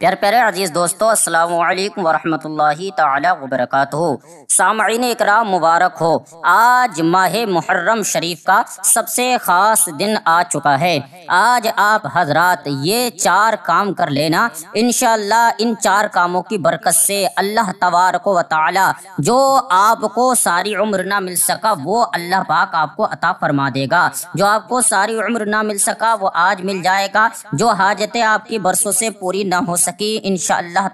प्यार प्यारे अजीज़ दोस्तों अस्सलाम वालेकुम तबरक सामीन इकराम मुबारक हो आज माह मुहर्रम शरीफ का सबसे ख़ास दिन आ चुका है आज आप हजरात ये चार काम कर लेना इन इन चार कामों की बरकत से अल्लाह तबारक को ताला जो आपको सारी उम्र ना मिल सका वो अल्लाह पाक आपको अता फरमा देगा जो आपको सारी उम्र ना मिल सका वो आज मिल जाएगा जो हाजतें आपकी बरसों से पूरी ना हो सकी इन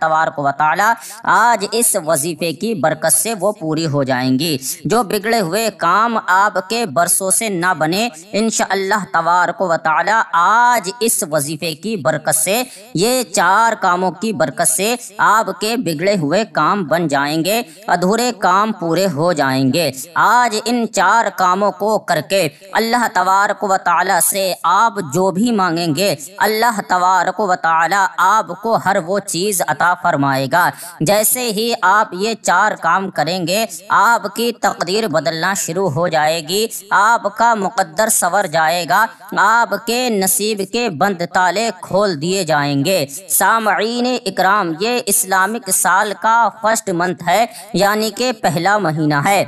तवार को बताला आज इस वजीफ़े की बरकत से वो पूरी हो जाएंगी जो बिगड़े हुए काम आपके बरसों से ना बने इन तबार को बताला आज इस वजीफ़े की बरकत से ये चार कामों की बरकत से आपके बिगड़े हुए काम बन जाएंगे अधूरे काम पूरे हो जाएंगे आज इन चार कामों को करके अल्लाह तवार को बताला से आप जो भी मांगेंगे अल्लाह तवार को बताला आपको हर वो चीज़ अता फरमाएगा जैसे ही आप ये चार काम करेंगे आपकी तकदीर बदलना शुरू हो जाएगी आपका मुकद्दर सवर जाएगा आपके नसीब के बंद ताले खोल दिए जाएंगे सामीन इकराम ये इस्लामिक साल का फर्स्ट मंथ है यानी कि पहला महीना है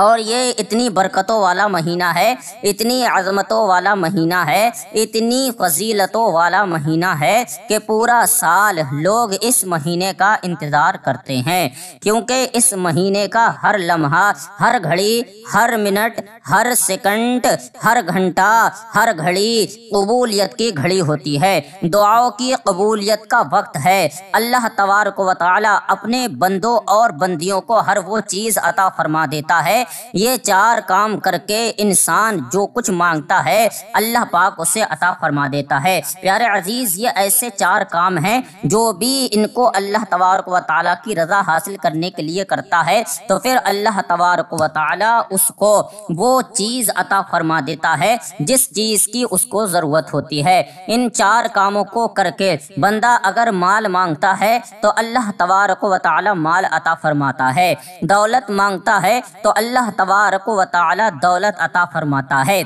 और ये इतनी बरकतों वाला महीना है इतनी अजमतों वाला महीना है इतनी फजीलतों वाला महीना है कि पूरा साल लोग इस महीने का इंतज़ार करते हैं क्योंकि इस महीने का हर लम्हा हर घड़ी हर मिनट हर सेकंड हर घंटा हर घड़ी कबूलियत की घड़ी होती है दुआओं की कबूलियत का वक्त है अल्लाह तबारक वाली अपने बंदों और बंदियों को हर वो चीज़ अता फरमा देता है ये चार काम करके इंसान जो कुछ मांगता है अल्लाह पाक उसे अता फरमा देता है प्यारे अजीज़ ये ऐसे चार काम हैं जो भी इनको अल्लाह तबारक व की रज़ा हासिल करने के लिए करता है तो फिर अल्लाह तबारक व उसको वो चीज़ अता फरमा देता है जिस चीज़ की उसको ज़रूरत होती है इन चार कामों को करके बंदा अगर माल मांगता है तो अल्लाह तबारक व माल अता फरमाता है दौलत मांगता है तो अल्लाह अल्लाह तबारक वाली दौलत अता फरमाता है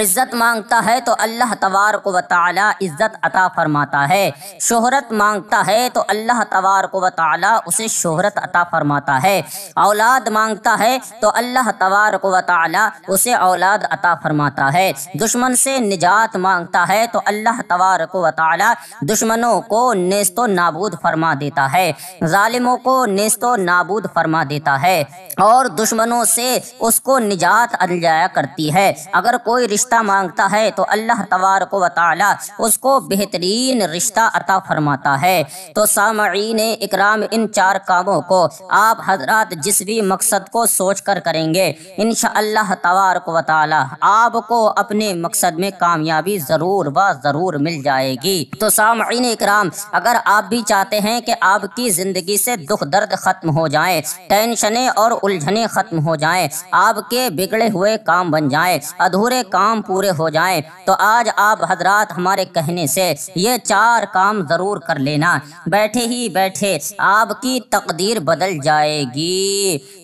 इज़्ज़त मांगता है तो अल्लाह तवार को वाली इज़्ज़त अता फरमाता है शोहरत मांगता है तो अल्लाह तबार को वाली उसे शोहरत अता फरमाता है औलाद मांगता है तो अल्लाह तबार को ताली उसे औलाद अता फरमाता है दुश्मन से निजात मांगता है तो अल्लाह तबार को वाली दुश्मनों को नेस्तो नाबूद फरमा देता है ालिमों को नेस्तो नाबूद फरमा देता है और दुश्मनों से उसको निजात अल जाया करती है अगर कोई कोई रिश्ता मांगता है तो अल्लाह तबार को ताली उसको बेहतरीन रिश्ता अता फरमाता है तो सामीन इकराम इन चार कामों को आप हजरात जिस भी मकसद को सोच कर करेंगे इन शह तबार को ताली आपको अपने मकसद में कामयाबी ज़रूर व ज़रूर मिल जाएगी तो सामीन इकराम अगर आप भी चाहते हैं कि आपकी ज़िंदगी से दुख दर्द ख़त्म हो जाए टेंशने और उलझने ख़त्म हो जाए आपके बिगड़े हुए काम बन जाए अधूरे काम पूरे हो जाएं तो आज आप हजरात हमारे कहने से ये चार काम ज़रूर कर लेना बैठे ही बैठे आपकी तकदीर बदल जाएगी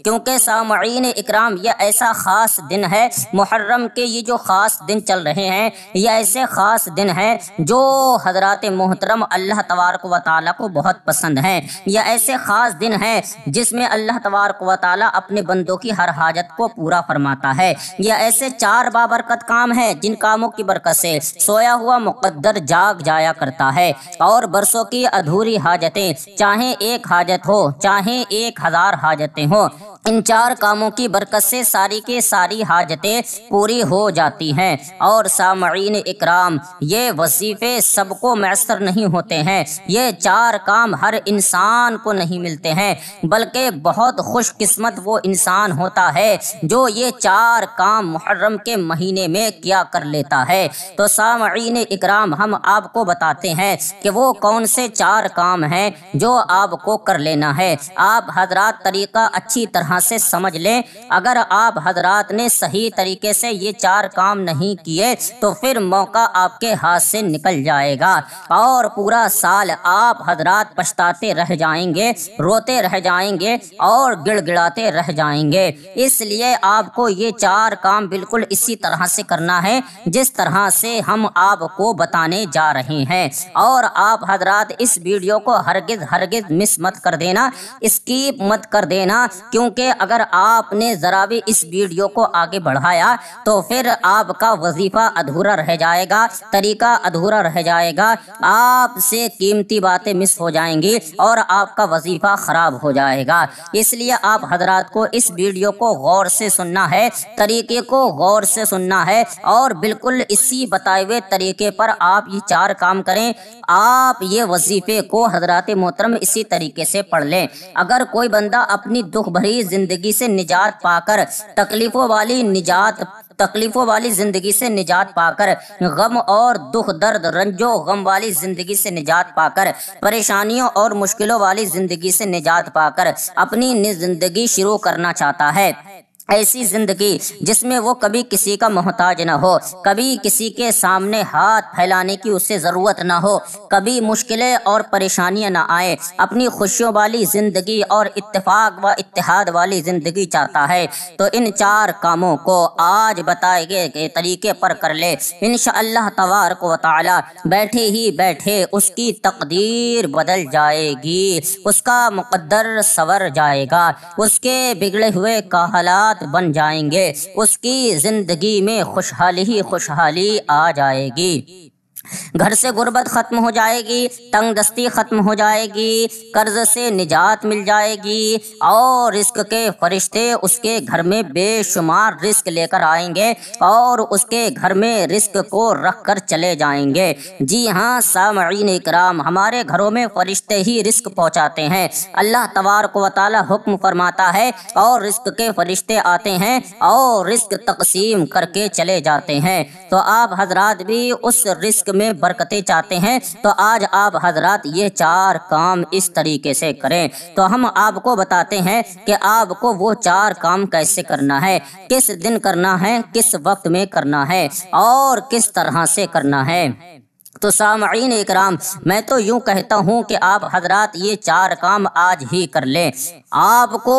क्योंकि सामीन इकराम यह ऐसा ख़ास दिन है मुहर्रम के ये जो ख़ास दिन चल रहे हैं यह ऐसे ख़ास दिन है जो हजरत मोहतरम अल्लाह तबारक व ताली को बहुत पसंद है यह ऐसे ख़ास दिन है जिसमें अल्लाह तबारक व ताली अपने बंदों की हर हाजत को पूरा फरमाता है यह ऐसे चार बाबरकत सात काम है जिन कामों की बरकत से सोया हुआ मुकद्दर जाग जाया करता है और बरसों की अधूरी हाजतें चाहे एक हाजत हो चाहे एक हजार हाजतें हों इन चार कामों की बरकत से सारी के सारी हाजतें पूरी हो जाती हैं और सामीन इकराम ये वजीफ़े सबको मैसर नहीं होते हैं ये चार काम हर इंसान को नहीं मिलते हैं बल्कि बहुत खुशकस्मत वो इंसान होता है जो ये चार काम मुहर्रम के महीने में किया कर लेता है तो सामीन इकराम हम आपको बताते हैं कि वो कौन से चार काम हैं जो आपको कर लेना है आप हजरात तरीका अच्छी तरह यहाँ से समझ लें अगर आप हजरात ने सही तरीके से ये चार काम नहीं किए तो फिर मौका आपके हाथ से निकल जाएगा और पूरा साल आप हजरात पछताते रह जाएंगे रोते रह जाएंगे और गिड़गिड़ाते रह जाएंगे इसलिए आपको ये चार काम बिल्कुल इसी तरह से करना है जिस तरह से हम आपको बताने जा रहे हैं और आप हजरात इस वीडियो को हरगिज हरगिज मिस मत कर देना स्कीप मत कर देना क्योंकि अगर आपने ज़रा भी इस वीडियो को आगे बढ़ाया तो फिर आपका वजीफ़ा अधूरा रह जाएगा तरीका अधूरा रह जाएगा आपसे कीमती बातें मिस हो जाएंगी और आपका वजीफ़ा ख़राब हो जाएगा इसलिए आप हजरात को इस वीडियो को गौर से सुनना है तरीके को गौर से सुनना है और बिल्कुल इसी बताए हुए तरीके पर आप ये चार काम करें आप ये वजीफ़े को हजरात मोहतरम इसी तरीके से पढ़ लें अगर कोई बंदा अपनी दुख भरी ज़िंदगी से निजात पाकर तकलीफ़ों वाली निजात तकलीफ़ों वाली ज़िंदगी से निजात पाकर गम और दुख दर्द रंजो गम वाली ज़िंदगी से निजात पाकर परेशानियों और मुश्किलों वाली ज़िंदगी से निजात पाकर अपनी ज़िंदगी शुरू करना चाहता है ऐसी ज़िंदगी जिसमें वो कभी किसी का मोहताज ना हो कभी किसी के सामने हाथ फैलाने की उससे ज़रूरत ना हो कभी मुश्किलें और परेशानियां ना आए अपनी खुशियों वाली ज़िंदगी और इत्तेफाक व इत्तेहाद वाली ज़िंदगी चाहता है तो इन चार कामों को आज बताए गए तरीके पर कर ले इन तबार को ताला बैठे ही बैठे उसकी तकदीर बदल जाएगी उसका मुकद्दर सवर जाएगा उसके बिगड़े हुए का हालात साथ बन जाएंगे उसकी ज़िंदगी में खुशहाली ही खुशहाली आ जाएगी घर से गुर्बत ख़त्म हो जाएगी तंग दस्ती ख़त्म हो जाएगी कर्ज से निजात मिल जाएगी और रिस्क के फरिश्ते उसके घर में बेशुमार रिस्क लेकर आएंगे और उसके घर में रिस्क को रख कर चले जाएंगे जी हाँ सामीन इकराम हमारे घरों में फरिश्ते ही रिस्क पहुँचाते हैं अल्लाह तबार को वाली हुक्म फरमाता है और रिस्क के फरिश्ते आते हैं और रिस्क तकसीम करके चले जाते हैं तो आप हजरात भी उस रिस्क में बरकतें चाहते हैं तो आज आप हजरात ये चार काम इस तरीके से करें तो हम आपको बताते हैं कि आपको वो चार काम कैसे करना है किस दिन करना है किस वक्त में करना है और किस तरह से करना है तो सामीन इकराम मैं तो यूं कहता हूं कि आप हजरात ये चार काम आज ही कर लें आपको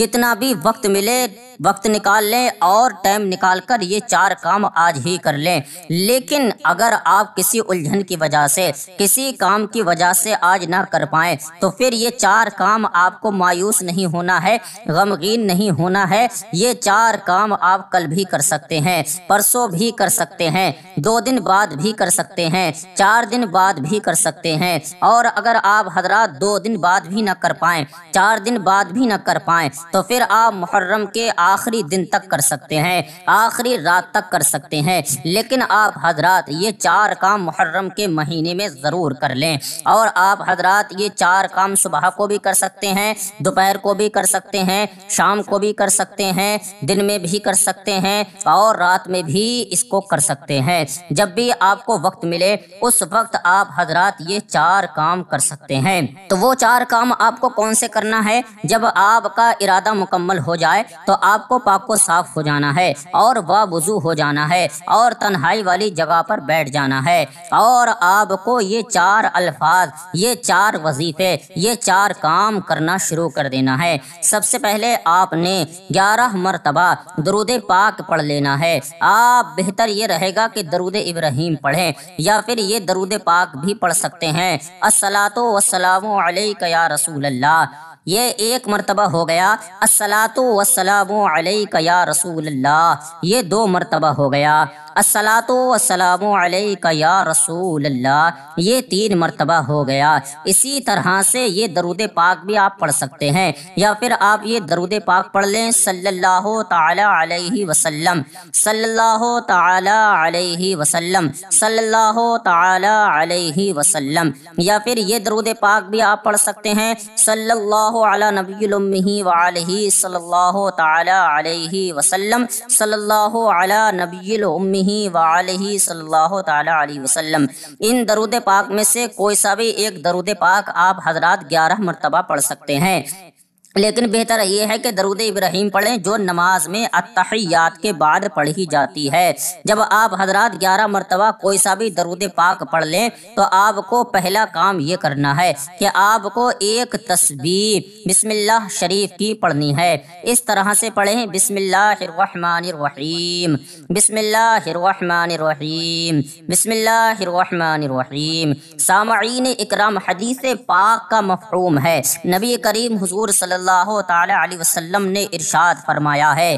जितना भी वक्त मिले वक्त निकाल लें और टाइम निकाल कर ये चार काम आज ही कर लें लेकिन अगर आप किसी उलझन की वजह से किसी काम की वजह से आज ना कर पाए तो फिर ये चार काम आपको मायूस नहीं होना है गमगीन नहीं होना है ये चार काम आप कल भी कर सकते हैं परसों भी कर सकते हैं दो दिन बाद भी कर सकते हैं चार दिन बाद भी कर सकते हैं और अगर आप हजरात दो दिन बाद भी ना कर पाए चार दिन बाद भी ना कर पाए तो फिर आप मुहर्रम के आखिरी दिन तक कर सकते हैं आखिरी रात तक कर सकते हैं लेकिन आप हजरात ये चार काम मुहर्रम के महीने में ज़रूर कर लें और आप हजरात ये चार काम सुबह को भी कर सकते हैं दोपहर को भी कर सकते हैं शाम को भी कर सकते हैं दिन में भी कर सकते हैं और रात में भी इसको कर सकते हैं जब भी आपको वक्त मिले उस वक्त आप हजरात ये चार काम कर सकते हैं तो वो चार काम आपको कौन से करना है जब आपका इरादा मुकम्मल हो जाए तो आप आपको पाक को साफ हो जाना है और वजू हो जाना है और तन्हाई वाली जगह पर बैठ जाना है और आपको ये चार अल्फाज ये चार वजीफे ये चार काम करना शुरू कर देना है सबसे पहले आपने ग्यारह मरतबा दरुद पाक पढ़ लेना है आप बेहतर ये रहेगा कि दरुद इब्राहिम पढ़ें या फिर ये दरुद पाक भी पढ़ सकते हैं असलातो वसलाम या रसूल अल्लाह ये एक मरतबा हो गया असलातो वसलाम या रसूल ये दो मरतबा हो गया असलातो असलामक या रसूल अल्लाह ये तीन मरतबा हो गया इसी तरह से ये दरुद पाक भी आप पढ़ सकते हैं या फिर आप ये दरुद पाक पढ़ लें सल्लल्लाहु ताला अलैहि वसल्लम सल्लल्लाहु ताला अलैहि वसल्लम सल्लल्लाहु ताला अलैहि वसल्लम या फिर ये दरुद पाक भी आप पढ़ सकते हैं सल्लल्लाहु अला नबी उम्मी व अलैहि सल्लल्लाहु ताला अलैहि वसल्लम सल्लल्लाहु अला नबी उम्मी वाली सल्लल्लाहु अलैहि वसल्लम इन दरुद पाक में से कोई सा भी एक दरुद पाक आप हजरात ग्यारह मरतबा पढ़ सकते हैं लेकिन बेहतर ये है कि दरुद इब्राहिम पढ़ें जो नमाज में अतहयात के बाद पढ़ी जाती है जब आप हजरात ग्यारह मरतबा कोई सा भी दरुद पाक पढ़ लें तो आपको पहला काम ये करना है कि आपको एक तस्वीर बिस्मिल्लाह शरीफ की पढ़नी है इस तरह से पढ़ें बिस्मिल्लाहमानीम बिस्मिल्लाहमानीम बिस्मिल्लाहमानीम सामीन इकराम हदीस पाक का मफहूम है नबी करीम हजूर सल्ला सल्लल्लाहु अलैहि वसल्लम ने इरशाद फरमाया है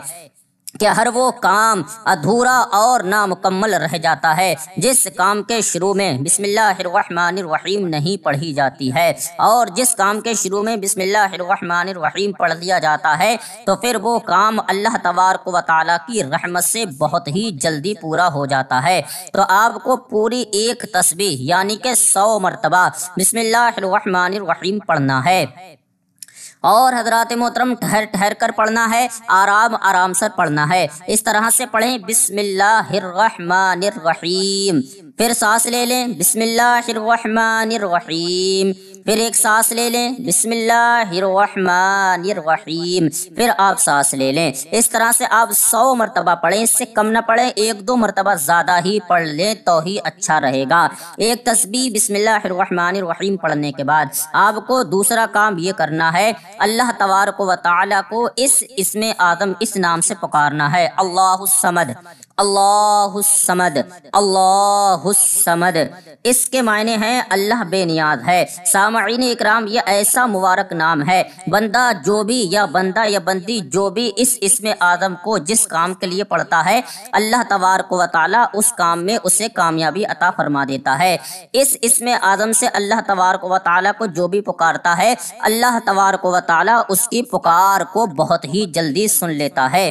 कि हर वो काम अधूरा और नामुकम्मल रह जाता है जिस काम के शुरू में बिस्मिल्लाहिर्रहमानिर्रहीम नहीं पढ़ी जाती है और जिस काम के शुरू में बिस्मिल्लाहिर्रहमानिर्रहीम पढ़ लिया जाता है तो फिर वो काम अल्लाह तबारक व ताली की रहमत से बहुत ही जल्दी पूरा हो जाता है तो आपको पूरी एक तस्वीर यानी कि सौ मरतबा बिस्मिल्लाहिर्रहमानिर्रहीम पढ़ना है और हजरत मोहतरम ठहर ठहर कर पढ़ना है आराम आराम से पढ़ना है इस तरह से पढ़ें बिस्मिल्लाहिर्रहमानिर्रहीम फिर सांस ले लें बिस्मिल्लाहिर्रहमानिर्रहीम फिर एक सांस ले लें बिस्मिल्लाहिर्रहमानिर्रहीम फिर आप सांस ले लें इस तरह से आप सौ मरतबा पढ़ें इससे कम ना पढ़ें एक दो मरतबा ज़्यादा ही पढ़ लें तो ही अच्छा रहेगा एक तस्बी बिस्मिल्लाहिर्रहमानिर्रहीम पढ़ने के बाद आपको दूसरा काम ये करना है अल्लाह तबारक व ताली को इस इसमें आदम इस नाम से पुकारना है अल्लाह समद अल्लाहुस्समद अल्लाहुस्समद इसके मायने हैं अल्लाह बेनियाज है सामीन इकराम यह ऐसा मुबारक नाम है बंदा जो भी या बंदा या बंदी जो भी इस इसमें आदम को जिस काम के लिए पढ़ता है अल्लाह तबारक व ताली उस काम में उसे कामयाबी अता फरमा देता है इस इसमें आदम से अल्लाह तबारक व ताली को जो भी पुकारता है अल्लाह तबारक व ताली उसकी पुकार को बहुत ही जल्दी सुन लेता है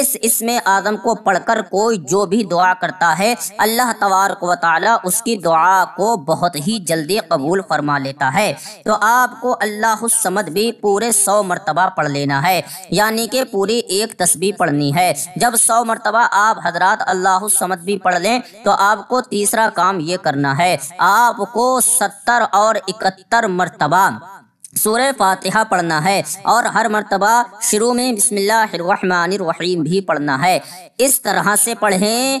इस इसमें आदम को पढ़कर कोई कोई जो भी दुआ करता है अल्लाह तबारक व उसकी दुआ को बहुत ही जल्दी कबूल फरमा लेता है तो आपको अल्लाह समद भी पूरे सौ मरतबा पढ़ लेना है यानी कि पूरी एक तस्वीर पढ़नी है जब सौ मरतबा आप हजरात अल्लाह समद भी पढ़ लें तो आपको तीसरा काम ये करना है आपको सत्तर और इकहत्तर मरतबा सूर्य फातिहा पढ़ना है और हर मरतबा शुरू में बिस्मिल्लाहिर्रहमानिर्रहीम भी पढ़ना है इस तरह से पढ़ें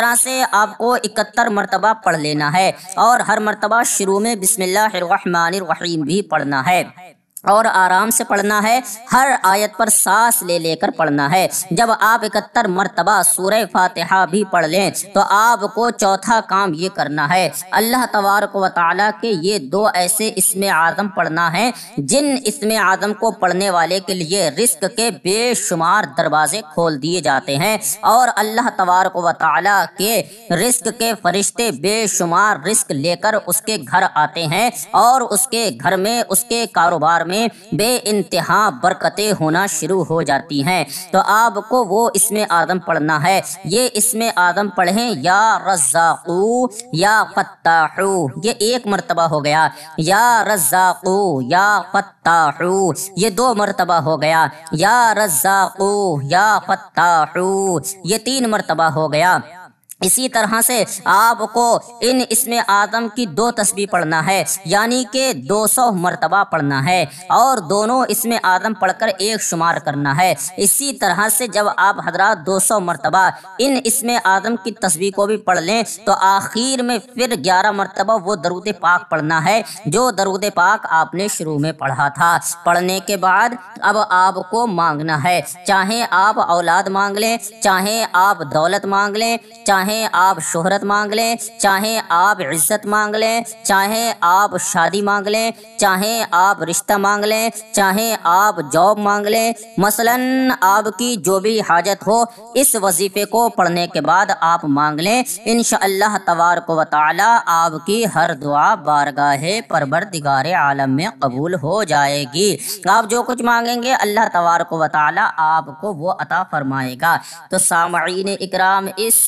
तरह से आपको इकहत्तर मरतबा पढ़ लेना है और हर मरतबा शुरू में बिसमिल्लाम भी पढ़ना है और आराम से पढ़ना है हर आयत पर सांस ले लेकर पढ़ना है जब आप इकहत्तर मरतबा सूर फातिहा भी पढ़ लें तो आपको चौथा काम ये करना है अल्लाह तबारक व ताली के ये दो ऐसे इसमें आज़म पढ़ना है जिन इसमें आज़म को पढ़ने वाले के लिए रिस्क के बेशुमार दरवाजे खोल दिए जाते हैं और अल्लाह तबारक व ताली के रिस्क के फरिश्ते बेशुमार रिस्क लेकर उसके घर आते हैं और उसके घर में उसके कारोबार में में बे इंतहा बरकतें होना शुरू हो जाती हैं तो आपको वो इसमें आदम पढ़ना है ये इसमें आदम पढ़ें या रज़ाकू या फत्ताहू ये एक मरतबा हो गया या रज़ाकू या फत्ताहू ये दो मरतबा हो गया या रज़ाकू या फत्ताहू ये तीन मरतबा हो गया इसी तरह से आपको इन इसमें आदम की दो तस्वीर पढ़ना है यानी कि 200 मरतबा पढ़ना है और दोनों इसमें आदम पढ़कर एक शुमार करना है इसी तरह से जब आप हजरात 200 मरतबा इन इसमें आदम की तस्वीर को भी पढ़ लें तो आखिर में फिर 11 मरतबा वो दरुद पाक पढ़ना है जो दरुद पाक आपने शुरू में पढ़ा था पढ़ने के बाद अब आपको मांगना है चाहे आप औलाद मांग लें चाहे आप दौलत मांग लें चाहे चाहे आप शोहरत मांग लें चाहे आप इज्जत मांग लें चाहे आप शादी मांग लें चाहे आप रिश्ता मांग लें चाहे आप जॉब मांग लें मसलन आपकी जो भी हाजत हो इस वजीफ़े को पढ़ने के बाद आप मांग लें इन तवार को ताली आपकी हर दुआ बारगाह परवर दिगार आलम में कबूल हो जाएगी आप जो कुछ मांगेंगे अल्लाह तबार को वाली आपको वो अता फरमाएगा तो सामीन इकराम इस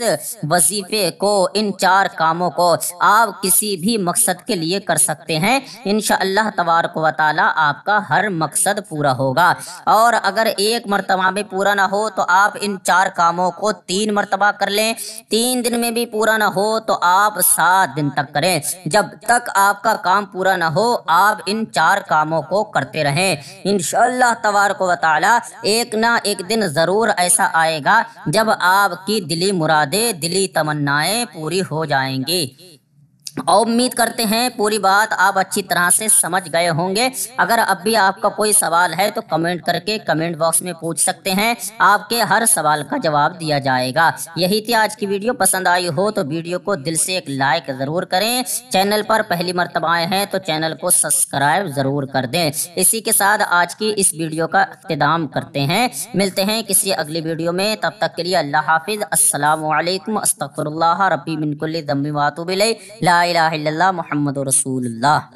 वजीफे को इन चार कामों को आप किसी भी मकसद के लिए कर सकते हैं इन तबार तबारक वाली आपका हर मकसद पूरा होगा और अगर एक मरतबा में पूरा ना हो तो आप इन चार कामों को तीन मरतबा कर लें तीन दिन में भी पूरा ना हो तो आप सात दिन तक करें जब तक आपका काम पूरा ना हो आप इन चार कामों को करते रहें इन तबारक वाली एक ना एक दिन ज़रूर ऐसा आएगा जब आपकी दिली मुरादे दिली तमन्नाएं पूरी हो जाएंगी और उम्मीद करते हैं पूरी बात आप अच्छी तरह से समझ गए होंगे अगर अब भी आपका कोई सवाल है तो कमेंट करके कमेंट बॉक्स में पूछ सकते हैं आपके हर सवाल का जवाब दिया जाएगा यही थी आज की वीडियो पसंद आई हो तो वीडियो को दिल से एक लाइक ज़रूर करें चैनल पर पहली मरतबा आए हैं तो चैनल को सब्सक्राइब ज़रूर कर दें इसी के साथ आज की इस वीडियो का अख्ताम करते हैं मिलते हैं किसी अगली वीडियो में तब तक के लिए अल्लाह हाफिज़ असलकम अस्तफ़र रबी बिनकुल्ली दम्मी वातुबिल ला لا إله إلا الله محمد رسول الله